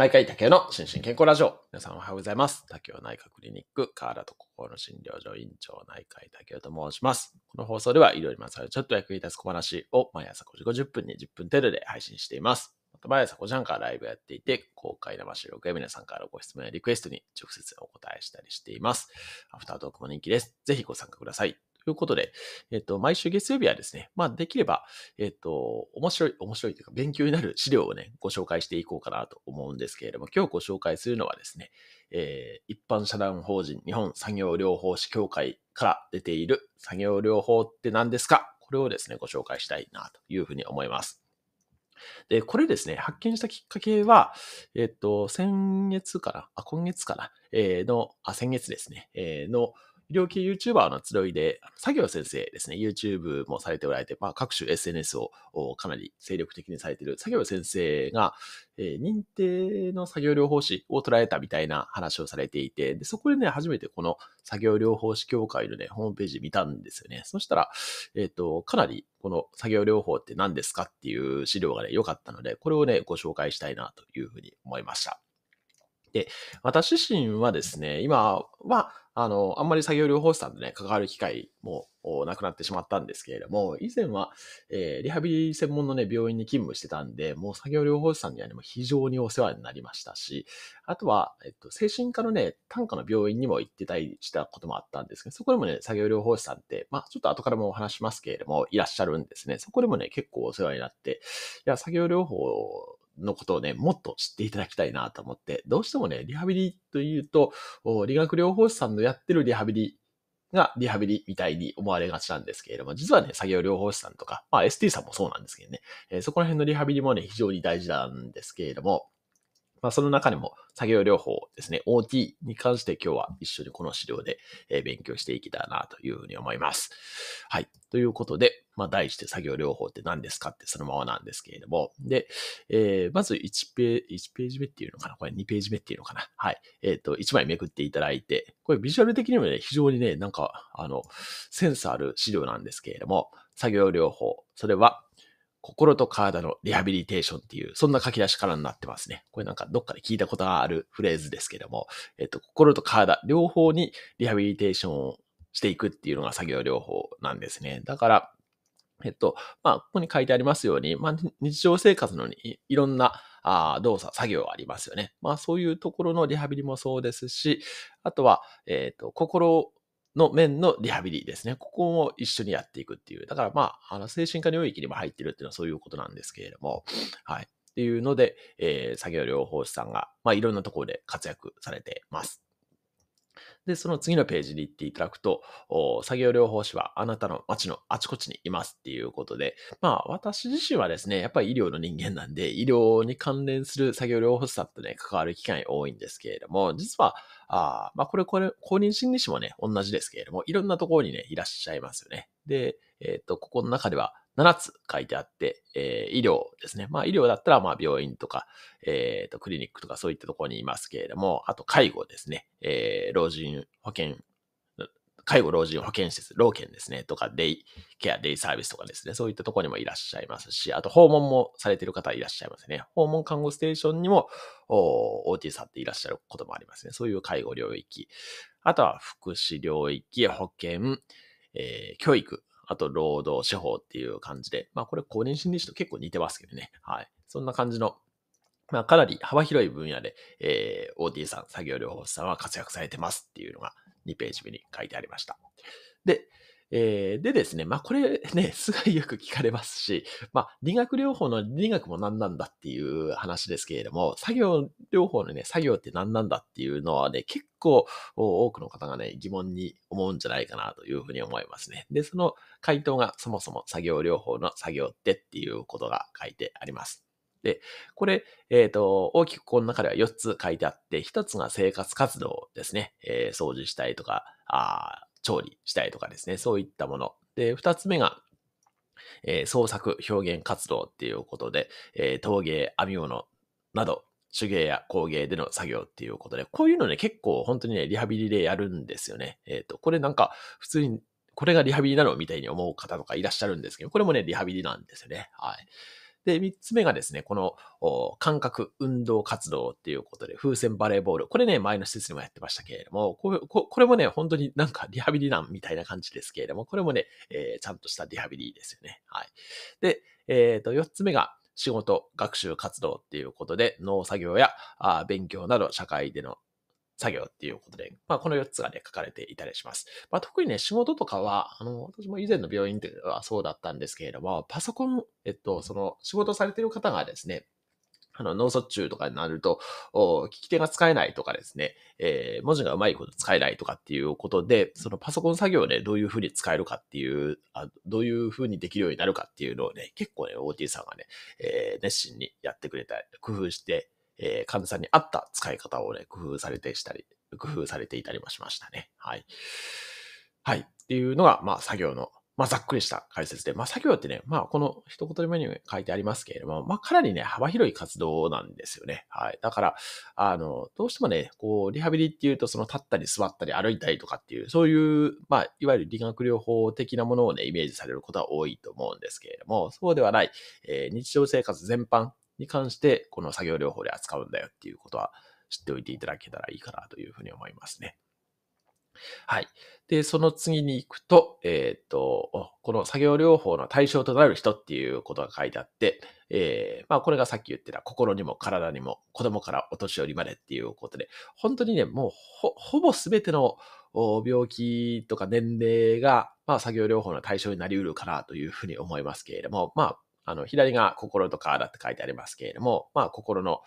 内科医竹の心身健康ラジオ。皆さんおはようございます。竹雄内科クリニック、河原と心の診療所院長内科医竹雄と申します。この放送ではろいろまつわるちょっと役に立つ小話を毎朝5時50分に10分程度で配信しています。また毎朝5時半からライブやっていて、公開生収録や皆さんからご質問やリクエストに直接お答えしたりしています。アフタートークも人気です。ぜひご参加ください。ということで、えっと、毎週月曜日はですね、まあ、できれば、えっと、面白い、面白いというか、勉強になる資料をね、ご紹介していこうかなと思うんですけれども、今日ご紹介するのはですね、えー、一般社団法人日本産業療法士協会から出ている産業療法って何ですかこれをですね、ご紹介したいなというふうに思います。で、これですね、発見したきっかけは、えっと、先月から、あ、今月から、えー、の、あ、先月ですね、えー、の、医療系 YouTuber の集いで、作業先生ですね、YouTube もされておられて、まあ、各種 SNS をかなり精力的にされている作業先生が、えー、認定の作業療法士を捉えたみたいな話をされていて、でそこでね、初めてこの作業療法士協会のね、ホームページ見たんですよね。そしたら、えっ、ー、と、かなりこの作業療法って何ですかっていう資料がね、良かったので、これをね、ご紹介したいなというふうに思いました。で、私自身はですね、今は、あの、あんまり作業療法士さんとね、関わる機会もなくなってしまったんですけれども、以前は、えー、リハビリ専門のね、病院に勤務してたんで、もう作業療法士さんにはね、非常にお世話になりましたし、あとは、えっと、精神科のね、単科の病院にも行ってたりしたこともあったんですけど、そこでもね、作業療法士さんって、まあ、ちょっと後からもお話しますけれども、いらっしゃるんですね。そこでもね、結構お世話になって、いや、作業療法のことをね、もっと知っていただきたいなと思って、どうしてもね、リハビリというと、理学療法士さんのやってるリハビリがリハビリみたいに思われがちなんですけれども、実はね、作業療法士さんとか、まあ ST さんもそうなんですけどね、えー、そこら辺のリハビリもね、非常に大事なんですけれども、まあ、その中にも作業療法ですね、OT に関して今日は一緒にこの資料で勉強していきたいなというふうに思います。はい。ということで、まあ、題して作業療法って何ですかってそのままなんですけれども。で、えー、まず1ページ、1ページ目っていうのかなこれ2ページ目っていうのかなはい。えっ、ー、と、1枚めくっていただいて、これビジュアル的にもね、非常にね、なんか、あの、センスある資料なんですけれども、作業療法、それは心と体のリハビリテーションっていう、そんな書き出しからになってますね。これなんかどっかで聞いたことがあるフレーズですけども、えっと、心と体、両方にリハビリテーションをしていくっていうのが作業療法なんですね。だから、えっと、まあ、ここに書いてありますように、まあ、日常生活のにいろんなあ動作、作業がありますよね。まあ、そういうところのリハビリもそうですし、あとは、えっ、と、心の面のリハビリですね。ここも一緒にやっていくっていう。だからまあ、あの精神科領域にも入ってるっていうのはそういうことなんですけれども、はい。っていうので、えー、作業療法士さんが、まあ、いろんなところで活躍されてます。で、その次のページに行っていただくと、作業療法士はあなたの街のあちこちにいますっていうことで、まあ私自身はですね、やっぱり医療の人間なんで、医療に関連する作業療法士さんとね、関わる機会多いんですけれども、実は、あまあこれ、これ、公認心理師もね、同じですけれども、いろんなところにね、いらっしゃいますよね。で、えっ、ー、と、ここの中では7つ書いてあって、えー、医療ですね。まあ医療だったら、まあ病院とか、えっ、ー、と、クリニックとかそういったところにいますけれども、あと介護ですね。えー、老人保険、介護老人保健施設、老健ですね、とか、デイケア、デイサービスとかですね、そういったところにもいらっしゃいますし、あと訪問もされている方いらっしゃいますね。訪問看護ステーションにもお OT さんっていらっしゃることもありますね。そういう介護領域。あとは福祉領域、保健、えー、教育あと労働、司法っていう感じで、まあこれ公認心理師と結構似てますけどね。はい。そんな感じの、まあかなり幅広い分野で、えー、OT さん、作業療法士さんは活躍されてますっていうのが2ページ目に書いてありました。で、えー、でですね、まあこれね、すごいよく聞かれますし、まあ理学療法の理学も何なんだっていう話ですけれども、作業療法のね、作業って何なんだっていうのはね、結構多くの方がね、疑問に思うんじゃないかなというふうに思いますね。で、その回答がそもそも作業療法の作業ってっていうことが書いてあります。で、これ、えっ、ー、と、大きくこの中では4つ書いてあって、1つが生活活動ですね。えー、掃除したりとか、あ調理したりとかですね、そういったもの。で、二つ目が、えー、創作表現活動っていうことで、えー、陶芸、編み物など、手芸や工芸での作業っていうことで、こういうのね、結構本当にね、リハビリでやるんですよね。えっ、ー、と、これなんか、普通に、これがリハビリなのみたいに思う方とかいらっしゃるんですけど、これもね、リハビリなんですよね。はい。で、3つ目がですね、この、感覚運動活動っていうことで、風船バレーボール。これね、前の施設にもやってましたけれども、これもね、本当になんかリハビリなんみたいな感じですけれども、これもね、えー、ちゃんとしたリハビリですよね。はい。で、えっ、ー、と、4つ目が、仕事、学習活動っていうことで、農作業や勉強など社会での作業っていうことで、まあ、この4つがね、書かれていたりします。まあ、特にね、仕事とかは、あの、私も以前の病院ではそうだったんですけれども、パソコン、えっと、その、仕事されてる方がですね、あの、脳卒中とかになると、聞き手が使えないとかですね、えー、文字がうまいこと使えないとかっていうことで、そのパソコン作業でどういうふうに使えるかっていう、あどういうふうにできるようになるかっていうのをね、結構ね、OT さんがね、えー、熱心にやってくれた、工夫して、えー、患者さんに合った使い方をね、工夫されてしたり、工夫されていたりもしましたね。はい。はい。っていうのが、まあ、作業の、まあ、ざっくりした解説で、まあ、作業ってね、まあ、この一言目に書いてありますけれども、まあ、かなりね、幅広い活動なんですよね。はい。だから、あの、どうしてもね、こう、リハビリっていうと、その立ったり座ったり歩いたりとかっていう、そういう、まあ、いわゆる理学療法的なものをね、イメージされることは多いと思うんですけれども、そうではない、えー、日常生活全般に関して、この作業療法で扱うんだよっていうことは知っておいていただけたらいいかなというふうに思いますね。はい。で、その次に行くと、えっ、と、この作業療法の対象となる人っていうことが書いてあって、えー、まあ、これがさっき言ってた心にも体にも子供からお年寄りまでっていうことで、本当にね、もうほ、ほぼ全ての病気とか年齢が、まあ、作業療法の対象になりうるかなというふうに思いますけれども、まあ、あの、左が心と体って書いてありますけれども、まあ、心の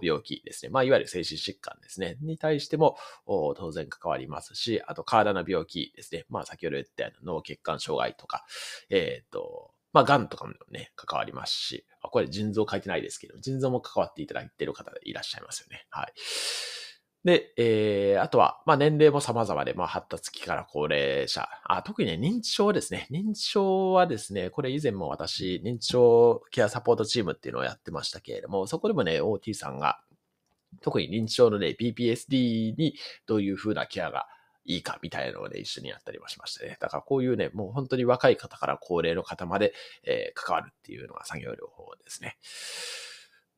病気ですね。まあ、いわゆる精神疾患ですね。に対しても、当然関わりますし、あと、体の病気ですね。まあ、先ほど言ったような脳血管障害とか、えっ、ー、と、まあ、癌とかもね、関わりますし、これ腎臓書いてないですけど、腎臓も関わっていただいている方いらっしゃいますよね。はい。で、えー、あとは、まあ、年齢も様々で、まあ、発達期から高齢者。あ、特にね、認知症ですね。認知症はですね、これ以前も私、認知症ケアサポートチームっていうのをやってましたけれども、そこでもね、OT さんが、特に認知症のね、PPSD にどういう風なケアがいいかみたいなのをね、一緒にやったりもしましたね。だからこういうね、もう本当に若い方から高齢の方まで、えー、関わるっていうのが作業療法ですね。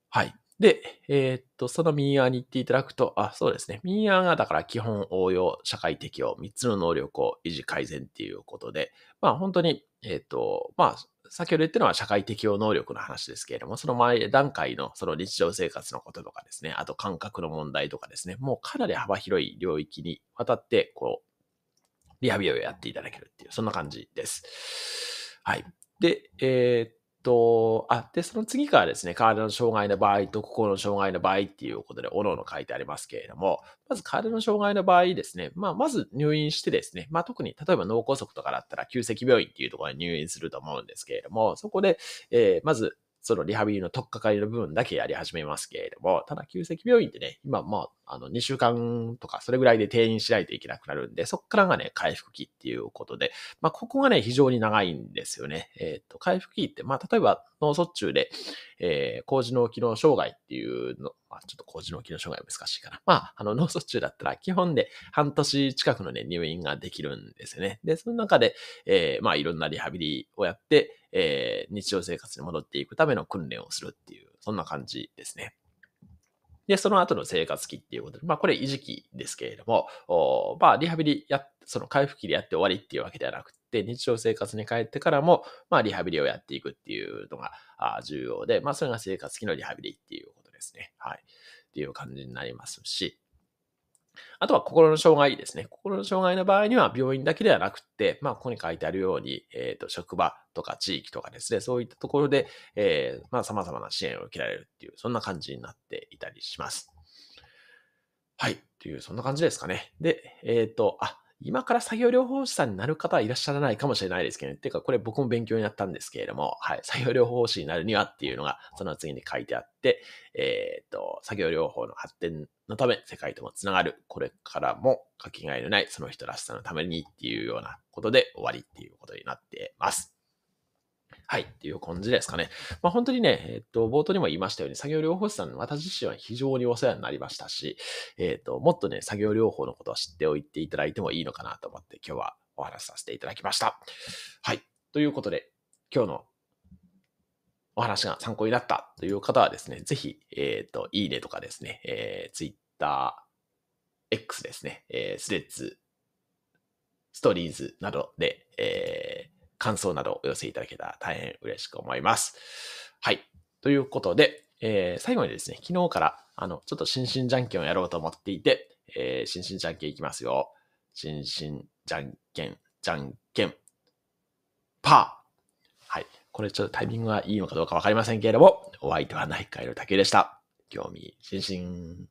はい。で、えー、っと、その右側に行っていただくと、あ、そうですね。右側がだから基本応用、社会適応、3つの能力を維持改善っていうことで、まあ本当に、えー、っと、まあ、先ほど言ったのは社会適応能力の話ですけれども、その前段階のその日常生活のこととかですね、あと感覚の問題とかですね、もうかなり幅広い領域にわたって、こう、リハビリをやっていただけるっていう、そんな感じです。はい。で、えー、っと、あ、で、その次からですね、体の障害の場合と心の障害の場合っていうことで、おのおの書いてありますけれども、まず体の障害の場合ですね、まあ、まず入院してですね、まあ、特に例えば脳梗塞とかだったら、急跡病院っていうところに入院すると思うんですけれども、そこで、えー、まず、そのリハビリの取っかかりの部分だけやり始めますけれども、ただ、急跡病院ってね、今もうあの、2週間とか、それぐらいで定員しないといけなくなるんで、そっからがね、回復期っていうことで、まあ、ここがね、非常に長いんですよね。えっ、と、回復期って、まあ、例えば、脳卒中で、えー、麹脳機能障害っていうの、まあ、ちょっと麹脳機能障害難しいかな。まあ、あの、脳卒中だったら、基本で半年近くのね、入院ができるんですよね。で、その中で、えー、まあ、いろんなリハビリをやって、えー、日常生活に戻っていくための訓練をするっていう、そんな感じですね。で、その後の生活期っていうことで、まあこれ維持期ですけれども、まあリハビリや、その回復期でやって終わりっていうわけではなくて、日常生活に帰ってからも、まあリハビリをやっていくっていうのが重要で、まあそれが生活期のリハビリっていうことですね。はい。っていう感じになりますし、あとは心の障害ですね。心の障害の場合には病院だけではなくて、まあ、ここに書いてあるように、えっ、ー、と、職場とか地域とかですね、そういったところで、えー、まあ、様々な支援を受けられるっていう、そんな感じになってたりします。はい。という、そんな感じですかね。で、えっ、ー、と、あ、今から作業療法士さんになる方はいらっしゃらないかもしれないですけど、ね、てかこれ僕も勉強になったんですけれども、はい、作業療法士になるにはっていうのがその次に書いてあって、えー、っと、作業療法の発展のため世界ともつながる、これからもかけがえのないその人らしさのためにっていうようなことで終わりっていうことになってます。はい。っていう感じですかね。まあ本当にね、えっと、冒頭にも言いましたように、作業療法士さん、私自身は非常にお世話になりましたし、えっと、もっとね、作業療法のことを知っておいていただいてもいいのかなと思って今日はお話しさせていただきました。はい。ということで、今日のお話が参考になったという方はですね、ぜひ、えっ、ー、と、いいねとかですね、えー、Twitter、X ですね、えー、スレッズ、ストーリーズなどで、えー、感想などお寄せいただけたら大変嬉しく思います。はい。ということで、えー、最後にですね、昨日から、あの、ちょっと心身じゃんけんをやろうと思っていて、えー、心身じゃんけんいきますよ。心身じゃんけん、じゃんけん、パー。はい。これちょっとタイミングがいいのかどうかわかりませんけれども、お相手は内科医の竹でした。興味津々。